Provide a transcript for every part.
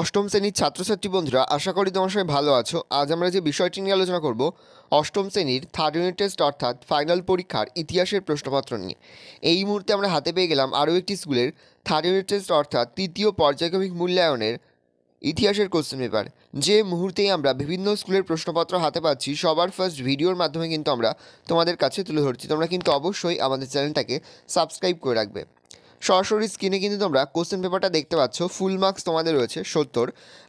অষ্টম শ্রেণীর ছাত্রছাত্রী বন্ধুরা আশা করি তোমার সবাই ভালো আছো আজ আমরা যে বিষয়টি নিয়ে আলোচনা করব অষ্টম শ্রেণীর থার্ড ইউনিট টেস্ট অর্থাৎ ফাইনাল পরীক্ষার ইতিহাসের প্রশ্নপত্র নিয়ে এই মুহূর্তে আমরা হাতে পেয়ে গেলাম আরও একটি স্কুলের থার্ড ইউনিট টেস্ট অর্থাৎ তৃতীয় পর্যায়ক্রমিক মূল্যায়নের ইতিহাসের কোশ্চেন পেপার যে মুহূর্তেই আমরা বিভিন্ন স্কুলের প্রশ্নপত্র হাতে পাচ্ছি সবার ফার্স্ট ভিডিওর মাধ্যমে কিন্তু আমরা তোমাদের কাছে তুলে ধরছি তোমরা কিন্তু অবশ্যই আমাদের চ্যানেলটাকে সাবস্ক্রাইব করে রাখবে সরাসরি স্ক্রিনে কিন্তু তোমরা কোশ্চেন পেপারটা দেখতে পাচ্ছ ফুল মার্কস তোমাদের রয়েছে সত্তর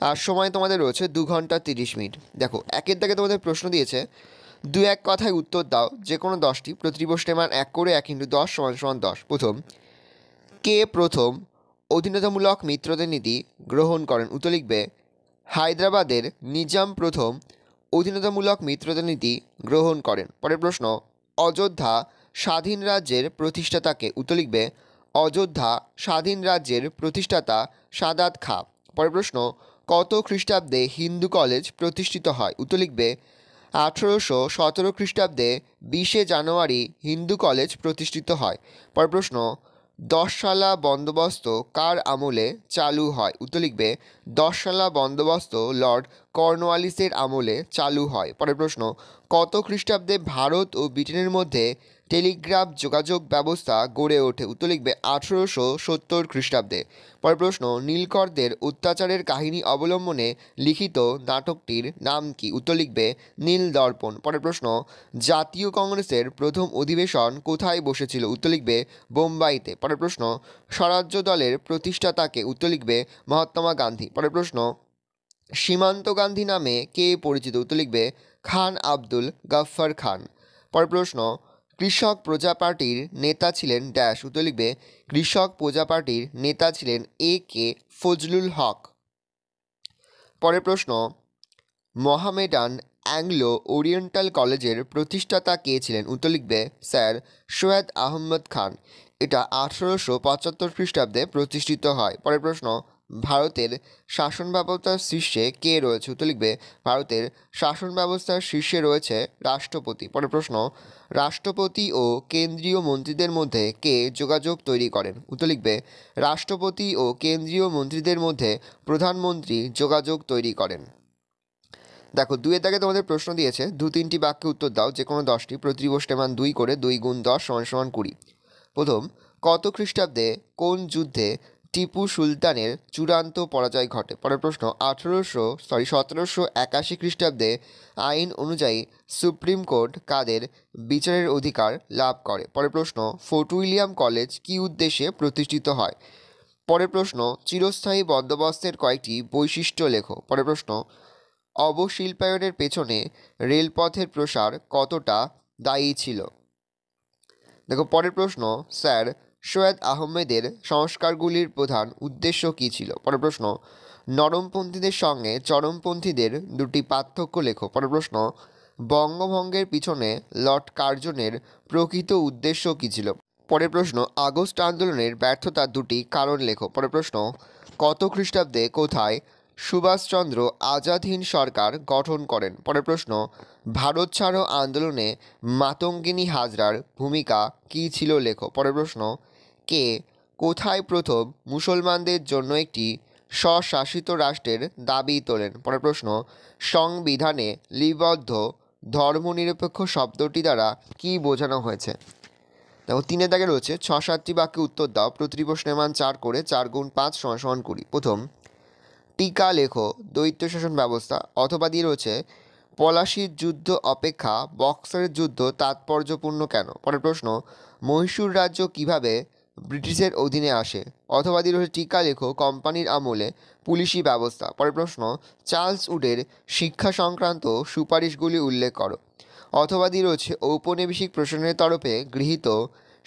আর সময় তোমাদের রয়েছে দু ঘন্টা তিরিশ মিনিট দেখো একের দাগে তোমাদের প্রশ্ন দিয়েছে দু এক কথায় উত্তর দাও যে কোনো দশটি প্রতি প্রশ্নের মান এক করে এক ইন্টু দশ সমান সমান দশ প্রথম কে প্রথম অধীনতামূলক মিত্রদের নীতি গ্রহণ করেন উত্তর লিখবে হায়দ্রাবাদের নিজাম প্রথম অধীনতামূলক মিত্রদের নীতি গ্রহণ করেন পরের প্রশ্ন অযোধ্যা স্বাধীন রাজ্যের প্রতিষ্ঠাতাকে উত্তর লিখবে অযোধ্যা স্বাধীন রাজ্যের প্রতিষ্ঠাতা সাদাত খা পরের প্রশ্ন কত খ্রিস্টাব্দে হিন্দু কলেজ প্রতিষ্ঠিত হয় উত্তর লিখবে আঠেরোশো সতেরো খ্রিস্টাব্দে বিশে জানুয়ারি হিন্দু কলেজ প্রতিষ্ঠিত হয় পর প্রশ্ন দশশালা বন্দোবস্ত কার আমলে চালু হয় উত্তর লিখবে দশশালা বন্দোবস্ত লর্ড কর্নওয়ালিসের আমলে চালু হয় পরের প্রশ্ন কত খ্রিস্টাব্দে ভারত ও ব্রিটেনের মধ্যে টেলিগ্রাফ যোগাযোগ ব্যবস্থা গড়ে ওঠে উত্তর লিখবে আঠেরোশো সত্তর খ্রিস্টাব্দে পরে প্রশ্ন নীলকরদের অত্যাচারের কাহিনী অবলম্বনে লিখিত নাটকটির নাম কি উত্তর লিখবে নীল দর্পণ পরের প্রশ্ন জাতীয় কংগ্রেসের প্রথম অধিবেশন কোথায় বসেছিল উত্তর লিখবে বোম্বাইতে পরের প্রশ্ন স্বরাজ্য দলের প্রতিষ্ঠাতাকে উত্তর লিখবে মহাত্মা গান্ধী পরের প্রশ্ন সীমান্ত গান্ধী নামে কে পরিচিত উত্তর লিখবে খান আব্দুল গাফফার খান পরের প্রশ্ন কৃষক প্রজা পার্টির নেতা ছিলেন ড্যাশ উত্তর লিখবে কৃষক প্রজা পার্টির নেতা ছিলেন এ কে ফজলুল হক পরের প্রশ্ন মহামেডান অ্যাংলো ওরিয়েন্টাল কলেজের প্রতিষ্ঠাতা কে ছিলেন উত্তর লিখবে স্যার সৈয়দ আহমদ খান এটা আঠেরোশো পঁচাত্তর খ্রিস্টাব্দে প্রতিষ্ঠিত হয় পরের প্রশ্ন ভারতের শাসন ব্যবস্থার শীর্ষে কে রয়েছে উত্তর লিখবে ভারতের শাসন ব্যবস্থার শীর্ষে রয়েছে রাষ্ট্রপতি পরের প্রশ্ন রাষ্ট্রপতি ও কেন্দ্রীয় মন্ত্রীদের মধ্যে কে যোগাযোগ তৈরি করেন উত্তর লিখবে রাষ্ট্রপতি ও কেন্দ্রীয় মন্ত্রীদের মধ্যে প্রধানমন্ত্রী যোগাযোগ তৈরি করেন দেখো দুয়ের দাগে তোমাদের প্রশ্ন দিয়েছে দু তিনটি বাক্যে উত্তর দাও যে কোনো দশটি প্রতি প্রশ্নের মান দুই করে দুই গুণ দশ সমান সমান কুড়ি প্রথম কত খ্রিস্টাব্দে কোন যুদ্ধে টিপু সুলতানের চূড়ান্ত পরাজয় ঘটে পরের প্রশ্ন আঠেরোশো সরি সতেরোশো একাশি খ্রিস্টাব্দে আইন অনুযায়ী সুপ্রিম কোর্ট কাদের বিচারের অধিকার লাভ করে পরের প্রশ্ন ফোর্ট উইলিয়াম কলেজ কি উদ্দেশ্যে প্রতিষ্ঠিত হয় পরের প্রশ্ন চিরস্থায়ী বন্দোবস্তের কয়েকটি বৈশিষ্ট্য লেখো পরের প্রশ্ন অবশিল্পায়নের পেছনে রেলপথের প্রসার কতটা দায়ী ছিল দেখো পরের প্রশ্ন স্যার সৈয়দ আহমেদের সংস্কারগুলির প্রধান উদ্দেশ্য কী ছিল পরের প্রশ্ন নরমপন্থীদের সঙ্গে চরমপন্থীদের দুটি পার্থক্য লেখো পরের প্রশ্ন বঙ্গভঙ্গের পিছনে লর্ড কার্জনের প্রকৃত উদ্দেশ্য কী ছিল পরের প্রশ্ন আগস্ট আন্দোলনের ব্যর্থতার দুটি কারণ লেখো পরের প্রশ্ন কত খ্রিস্টাব্দে কোথায় সুভাষচন্দ্র আজাদহীন সরকার গঠন করেন পরের প্রশ্ন ভারত ছাড়ো আন্দোলনে মাতঙ্গিনী হাজরার ভূমিকা কী ছিল লেখো পরের প্রশ্ন কে কোথায় প্রথম মুসলমানদের জন্য একটি স্বশাসিত রাষ্ট্রের দাবি তোলেন পরের প্রশ্ন সংবিধানে লিবদ্ধ ধর্মনিরপেক্ষ শব্দটি দ্বারা কি বোঝানো হয়েছে দেখো তিনের দাগে রয়েছে ছ সাতটি বাক্যে উত্তর দাও প্রতিটি প্রশ্নের মান চার করে চার গুণ পাঁচ সমান সমান করি প্রথম টিকা লেখ দৈত্য শাসন ব্যবস্থা অথবা দিয়ে রয়েছে পলাশির যুদ্ধ অপেক্ষা বক্সারের যুদ্ধ তাৎপর্যপূর্ণ কেন পরের প্রশ্ন মহীশূর রাজ্য কিভাবে ব্রিটিশের অধীনে আসে অথবাদী রয়েছে টিকা লেখো কোম্পানির আমলে পুলিশি ব্যবস্থা পরের প্রশ্ন চার্লস উডের শিক্ষা সংক্রান্ত সুপারিশগুলি উল্লেখ করো অথবাদী রয়েছে ঔপনিবেশিক প্রশাসনের তরফে গৃহীত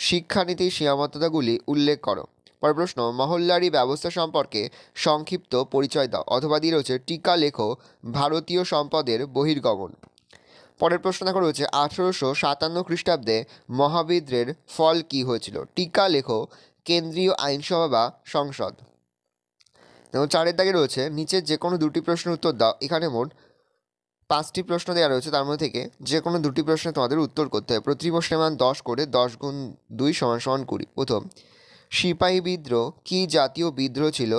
শিক্ষানীতির সীমাবদ্ধতাগুলি উল্লেখ করো পরের প্রশ্ন মহল্লারি ব্যবস্থা সম্পর্কে সংক্ষিপ্ত পরিচয় দাও অথবাদী রয়েছে টিকা লেখো ভারতীয় সম্পদের বহির্গমন পরের প্রশ্ন দেখো রয়েছে আঠেরোশো সাতান্ন খ্রিস্টাব্দে মহাবিদ্রের ফল কি হয়েছিল টিকা লেখো কেন্দ্রীয় আইনসভা বা সংসদ এবং চারের দাগে রয়েছে নিচে যে কোনো দুটি প্রশ্নের উত্তর দাও এখানে মোট পাঁচটি প্রশ্ন দেওয়া রয়েছে তার মধ্যে থেকে যে কোনো দুটি প্রশ্নে তোমাদের উত্তর করতে হবে প্রতি প্রশ্নের মান দশ করে দশ গুণ দুই সমান সমান কুড়ি প্রথম সিপাহী বিদ্রোহ কী জাতীয় বিদ্রোহ ছিল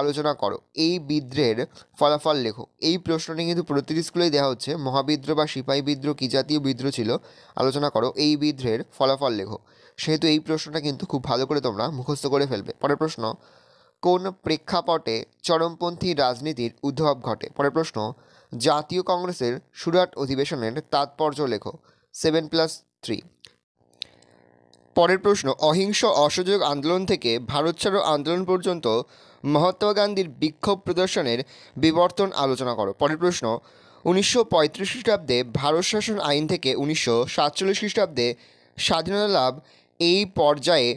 আলোচনা করো এই বিদ্রোহের ফলাফল লেখো এই প্রশ্নটি কিন্তু প্রতিটি স্কুলেই দেওয়া হচ্ছে মহাবিদ্রোহ বা সিপাহী বিদ্রোহ কী জাতীয় বিদ্রোহ ছিল আলোচনা করো এই বিদ্রোহের ফলাফল লেখো সেহেতু এই প্রশ্নটা কিন্তু খুব ভালো করে তোমরা মুখস্থ করে ফেলবে পরের প্রশ্ন কোন প্রেক্ষাপটে চরমপন্থী রাজনীতির উদ্ভব ঘটে পরের প্রশ্ন জাতীয় কংগ্রেসের সুরাট অধিবেশনের তাৎপর্য লেখো সেভেন প্লাস থ্রি পরের প্রশ্ন অহিংস অসহযোগ আন্দোলন থেকে ভারত ছাড়ো আন্দোলন পর্যন্ত মহাত্মা গান্ধীর বিক্ষোভ প্রদর্শনের বিবর্তন আলোচনা করো পরের প্রশ্ন উনিশশো পঁয়ত্রিশ খ্রিস্টাব্দে ভারত শাসন আইন থেকে উনিশশো সাতচল্লিশ খ্রিস্টাব্দে স্বাধীনতা লাভ এই পর্যায়ে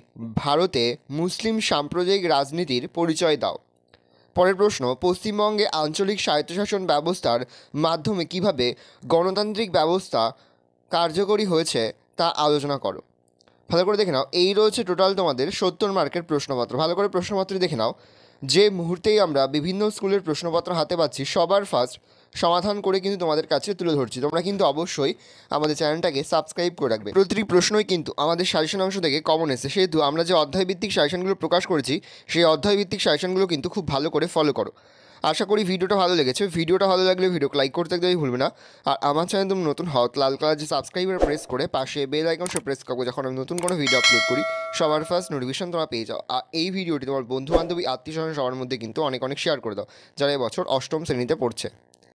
ভারতে মুসলিম সাম্প্রদায়িক রাজনীতির পরিচয় দাও পরের প্রশ্ন পশ্চিমবঙ্গে আঞ্চলিক স্বায়ত্তশাসন ব্যবস্থার মাধ্যমে কিভাবে গণতান্ত্রিক ব্যবস্থা কার্যকরী হয়েছে তা আলোচনা করো ভালো করে দেখে নাও এই রয়েছে টোটাল তোমাদের সত্তর মার্কের প্রশ্নপত্র ভালো করে প্রশ্নপত্র দেখে নাও যে মুহূর্তেই আমরা বিভিন্ন স্কুলের প্রশ্নপত্র হাতে পাচ্ছি সবার ফার্স্ট সমাধান করে কিন্তু তোমাদের কাছে তুলে ধরছি তোমরা কিন্তু অবশ্যই আমাদের চ্যানেলটাকে সাবস্ক্রাইব করে রাখবে প্রতিটি প্রশ্নই কিন্তু আমাদের সাজেশন অংশ থেকে কমন এসে সেহেতু আমরা যে অধ্যায়ভিত্তিক সাজেশনগুলো প্রকাশ করেছি সেই অধ্যায়ভিত্তিক সাজেশনগুলো কিন্তু খুব ভালো করে ফলো করো আশা করি ভিডিওটা ভালো লেগেছে ভিডিওটা ভালো লাগলে ভিডিওকে লাইক করতে একদমই ভুলবে না আর আমার চ্যানেল তুমি নতুন হও লাল কালার যে সাবস্ক্রাইবার প্রেস করে পাশে বেল আইকন সে প্রেস করবো যখন আমি নতুন কোনো ভিডিও আপলোড করি সবার ফার্স্ট নোটিফিকেশন তোমরা পেয়ে যাও আর এই ভিডিওটি তোমার বন্ধু বান্ধবী আত্মীয় স্বজন সবার মধ্যে কিন্তু অনেক অনেক শেয়ার করে দাও যারা এবছর অষ্টম শ্রেণীতে পড়ছে